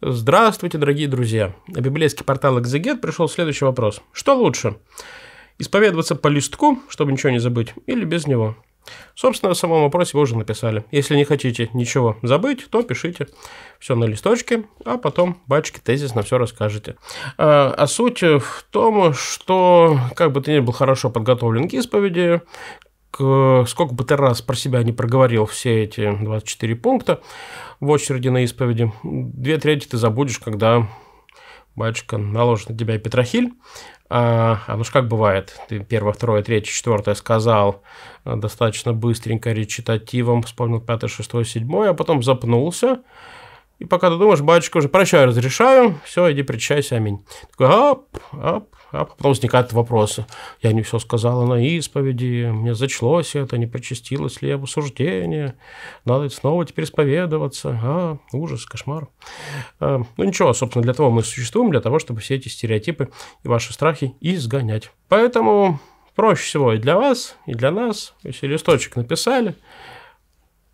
Здравствуйте, дорогие друзья. На библейский портал «Экзегет» пришел следующий вопрос. Что лучше? Исповедоваться по листку, чтобы ничего не забыть, или без него? Собственно, в самом вопросе вы уже написали. Если не хотите ничего забыть, то пишите все на листочке, а потом батчики на все расскажете. А, а суть в том, что как бы ты ни был хорошо подготовлен к исповеди, сколько бы ты раз про себя не проговорил все эти 24 пункта в очереди на исповеди, две трети ты забудешь, когда батюшка наложит на тебя петрохиль. А, а ну ж как бывает, ты первое, второе, третье, четвертое сказал э, достаточно быстренько речитативом, вспомнил пятое, шестое, седьмое, а потом запнулся, и пока ты думаешь, батюшка уже, прощаю, разрешаю, все, иди причащайся, аминь. Такой, ап, ап, ап. Потом возникают вопросы. Я не все сказала на исповеди, мне зачлось это, не причастилось ли я в осуждение, надо снова теперь исповедоваться. А, ужас, кошмар. А, ну ничего, собственно, для того мы существуем, для того, чтобы все эти стереотипы и ваши страхи изгонять. Поэтому проще всего и для вас, и для нас, если листочек написали,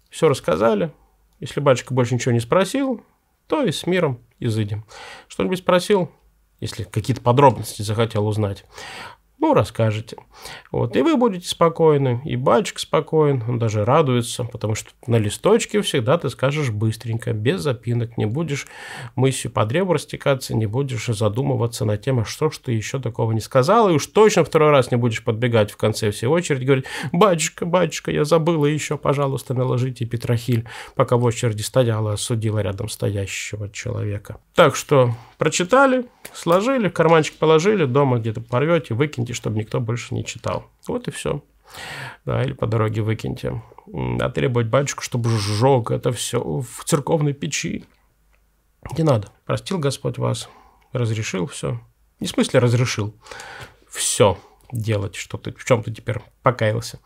все рассказали, если батюшка больше ничего не спросил, то и с миром изыдем. Что-нибудь спросил, если какие-то подробности захотел узнать ну, расскажете. Вот, и вы будете спокойны, и батюшка спокоен, он даже радуется, потому что на листочке всегда ты скажешь быстренько, без запинок, не будешь мыслью под ребра стекаться, не будешь задумываться на тему, а что ж ты еще такого не сказал, и уж точно второй раз не будешь подбегать в конце всей очереди, говорить, батюшка, батюшка, я забыла еще, пожалуйста, наложите петрохиль, пока в очереди стояла, осудила рядом стоящего человека. Так что прочитали, сложили, в карманчик положили, дома где-то порвете, выкиньте, чтобы никто больше не читал. Вот и все. Да, или по дороге выкиньте. А требовать батюшку, чтобы сжег это все в церковной печи. Не надо. Простил Господь вас, разрешил все. Не в смысле разрешил. Все делать, что ты в чем ты теперь покаялся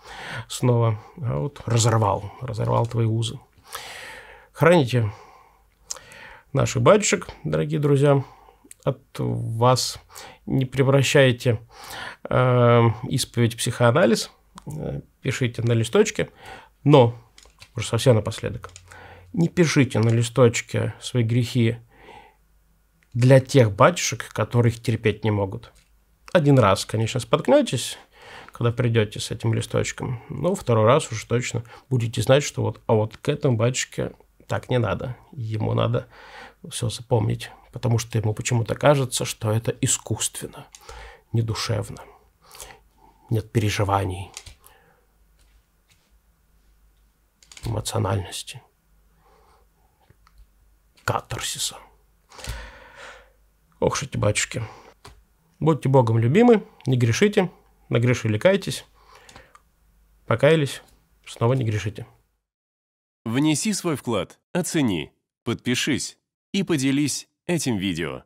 снова. А вот разорвал, разорвал твои узы. Храните наших батюшек, дорогие друзья, от вас не превращайте э, исповедь в психоанализ, э, пишите на листочке, но, уже совсем напоследок, не пишите на листочке свои грехи для тех батюшек, которых терпеть не могут. Один раз, конечно, споткнетесь, когда придете с этим листочком, но второй раз уже точно будете знать, что вот, а вот к этому батюшке так не надо, ему надо все запомнить потому что ему почему-то кажется, что это искусственно, недушевно, нет переживаний, эмоциональности, катарсиса. Ох, шути батюшки. Будьте Богом любимы, не грешите, на нагрешили кайтесь, покаялись, снова не грешите. Внеси свой вклад, оцени, подпишись и поделись этим видео.